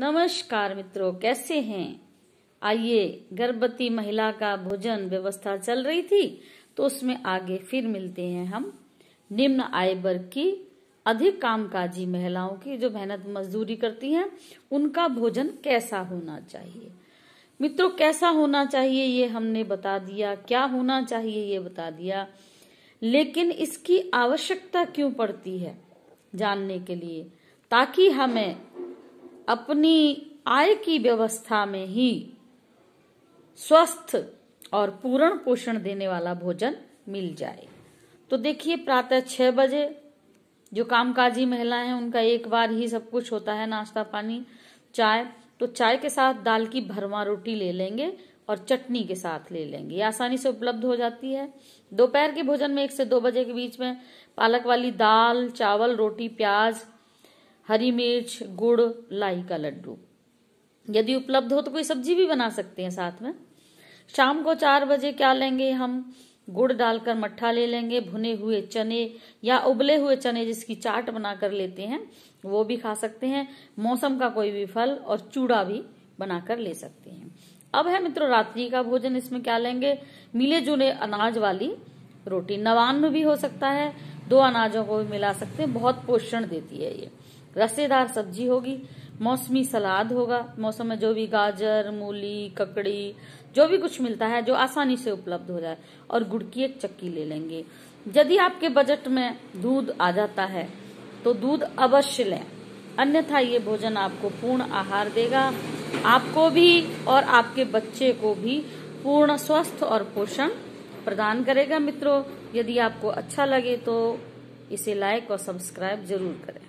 नमस्कार मित्रों कैसे हैं आइए गर्भवती महिला का भोजन व्यवस्था चल रही थी तो उसमें आगे फिर मिलते हैं हम निम्न आय वर्ग की अधिक कामकाजी महिलाओं की जो मेहनत मजदूरी करती हैं उनका भोजन कैसा होना चाहिए मित्रों कैसा होना चाहिए ये हमने बता दिया क्या होना चाहिए ये बता दिया लेकिन इसकी आवश्यकता क्यों पड़ती है जानने के लिए ताकि हमें अपनी आय की व्यवस्था में ही स्वस्थ और पूर्ण पोषण देने वाला भोजन मिल जाए तो देखिए प्रातः छह बजे जो कामकाजी महिलाएं हैं उनका एक बार ही सब कुछ होता है नाश्ता पानी चाय तो चाय के साथ दाल की भरवा रोटी ले लेंगे और चटनी के साथ ले लेंगे ये आसानी से उपलब्ध हो जाती है दोपहर के भोजन में एक से दो बजे के बीच में पालक वाली दाल चावल रोटी प्याज हरी मिर्च गुड़ लाई का लड्डू यदि उपलब्ध हो तो कोई सब्जी भी बना सकते हैं साथ में शाम को चार बजे क्या लेंगे हम गुड़ डालकर मट्ठा ले लेंगे भुने हुए चने या उबले हुए चने जिसकी चाट बना कर लेते हैं वो भी खा सकते हैं मौसम का कोई भी फल और चूड़ा भी बनाकर ले सकते हैं अब है मित्रों रात्रि का भोजन इसमें क्या लेंगे मिले जुले अनाज वाली रोटी नवान्न भी हो सकता है दो अनाजों को भी मिला सकते हैं बहुत पोषण देती है ये रसेदार सब्जी होगी मौसमी सलाद होगा मौसम में जो भी गाजर मूली ककड़ी जो भी कुछ मिलता है जो आसानी से उपलब्ध हो जाए और गुड़ की एक चक्की ले लेंगे यदि आपके बजट में दूध आ जाता है तो दूध अवश्य लें अन्यथा ये भोजन आपको पूर्ण आहार देगा आपको भी और आपके बच्चे को भी पूर्ण स्वस्थ और पोषण प्रदान करेगा मित्रों यदि आपको अच्छा लगे तो इसे लाइक और सब्सक्राइब जरूर करें